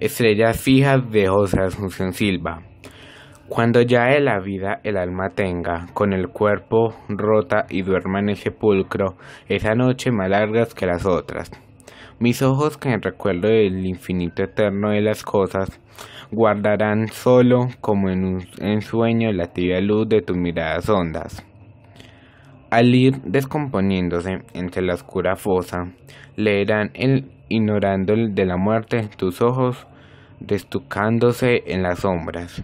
estrellas fijas de José Asunción Silva. Cuando ya en la vida el alma tenga, con el cuerpo rota y duerma en el sepulcro, esa noche más largas que las otras. Mis ojos que en recuerdo del infinito eterno de las cosas, guardarán solo como en un ensueño la tibia luz de tus miradas hondas. Al ir descomponiéndose entre la oscura fosa, leerán el ignorando de la muerte tus ojos, destucándose en las sombras.